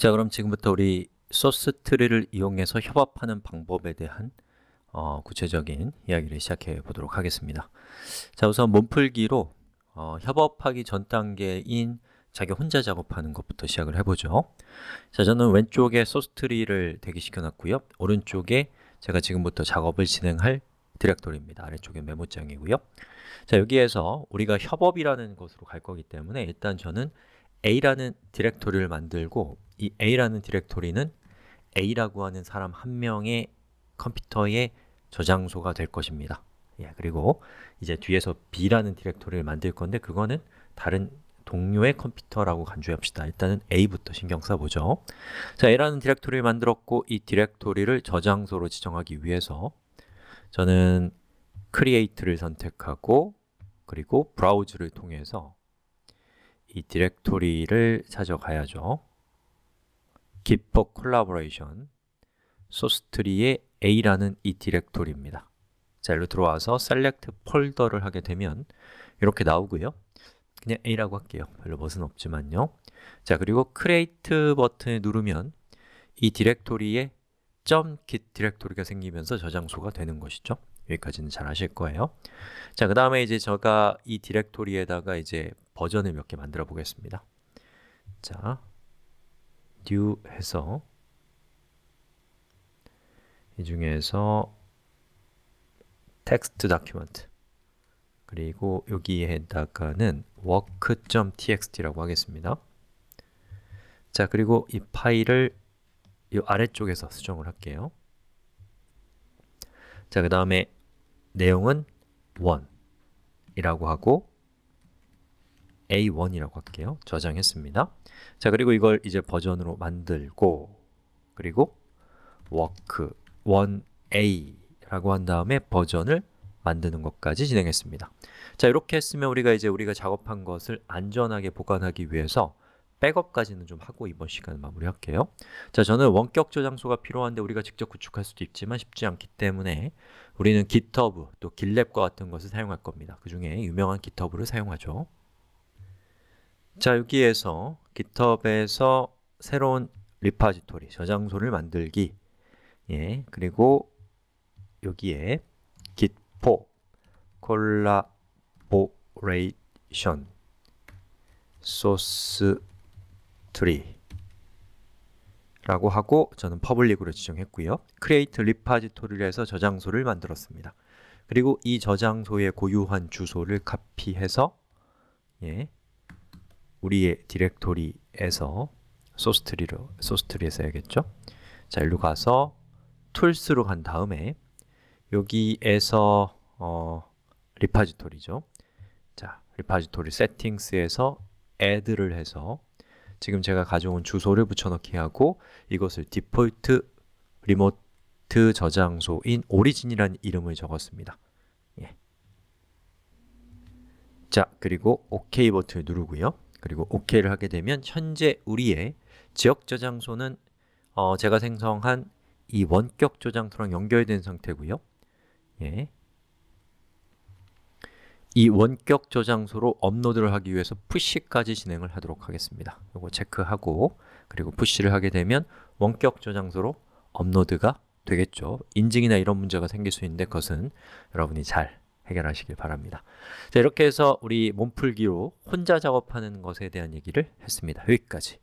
자, 그럼 지금부터 우리 소스 트리를 이용해서 협업하는 방법에 대한 어, 구체적인 이야기를 시작해 보도록 하겠습니다 자, 우선 몸풀기로 어, 협업하기 전 단계인 자기 혼자 작업하는 것부터 시작을 해보죠 자, 저는 왼쪽에 소스 트리를 대기시켜 놨고요 오른쪽에 제가 지금부터 작업을 진행할 디렉토리입니다 아래쪽에 메모장이고요 자, 여기에서 우리가 협업이라는 것으로 갈 거기 때문에 일단 저는 A라는 디렉토리를 만들고 이 A라는 디렉토리는 A라고 하는 사람 한 명의 컴퓨터의 저장소가 될 것입니다. 예, 그리고 이제 뒤에서 B라는 디렉토리를 만들 건데 그거는 다른 동료의 컴퓨터라고 간주합시다. 일단은 A부터 신경 써보죠. 자, A라는 디렉토리를 만들었고 이 디렉토리를 저장소로 지정하기 위해서 저는 create를 선택하고 그리고 브라우즈를 통해서 이 디렉토리를 찾아가야죠. 기법 콜라보레이션 소스트리의 A라는 이 디렉토리입니다. 자, 일로 들어와서 select 폴더를 하게 되면 이렇게 나오고요. 그냥 A라고 할게요. 별로 멋은 없지만요. 자, 그리고 create 버튼을 누르면 이 디렉토리에 .git 디렉토리가 생기면서 저장소가 되는 것이죠. 여기까지는 잘 아실 거예요. 자, 그 다음에 이제 제가 이 디렉토리에다가 이제 버전을 몇 개 만들어 보겠습니다. 자, new 해서 이 중에서 텍스트 다큐멘트 그리고 여기에다가는 work.txt라고 하겠습니다. 자, 그리고 이 파일을 이 아래쪽에서 수정을 할게요. 자, 그 다음에 내용은 1이라고 하고 A1이라고 할게요. 저장했습니다. 자, 그리고 이걸 이제 버전으로 만들고 그리고 워크 1A라고 한 다음에 버전을 만드는 것까지 진행했습니다. 자, 이렇게 했으면 우리가 이제 우리가 작업한 것을 안전하게 보관하기 위해서 백업까지는 좀 하고 이번 시간 마무리할게요. 자, 저는 원격 저장소가 필요한데 우리가 직접 구축할 수도 있지만 쉽지 않기 때문에 우리는 GitHub, 또 GitLab과 같은 것을 사용할 겁니다. 그 중에 유명한 GitHub를 사용하죠. 자, 여기에서 GitHub에서 새로운 리파지토리, 저장소를 만들기 예, 그리고 여기에 g i t f o r collaboration source tree 라고 하고 저는 p u b l i c 으로 지정했고요. create repository를 해서 저장소를 만들었습니다. 그리고 이 저장소에 고유한 주소를 카피해서 예, 우리의 디렉토리에서 소스트리로 소스트리에서야겠죠? 자, 일로 가서 툴스로 간 다음에 여기에서 어, 리파지토리죠. 자, 리파지토리 세팅스에서 add를 해서 지금 제가 가져온 주소를 붙여넣기 하고 이것을 디폴트 리모트 저장소인 오리진이라는 이름을 적었습니다. 예. 자, 그리고 OK 버튼을 누르고요. 그리고 OK를 하게 되면 현재 우리의 지역 저장소는 어, 제가 생성한 이 원격 저장소랑 연결된 상태고요. 예. 이 원격 저장소로 업로드를 하기 위해서 푸시까지 진행을 하도록 하겠습니다. 이거 체크하고 그리고 푸시를 하게 되면 원격 저장소로 업로드가 되겠죠. 인증이나 이런 문제가 생길 수 있는데 그것은 여러분이 잘 해결하시길 바랍니다 자 이렇게 해서 우리 몸풀기로 혼자 작업하는 것에 대한 얘기를 했습니다 여기까지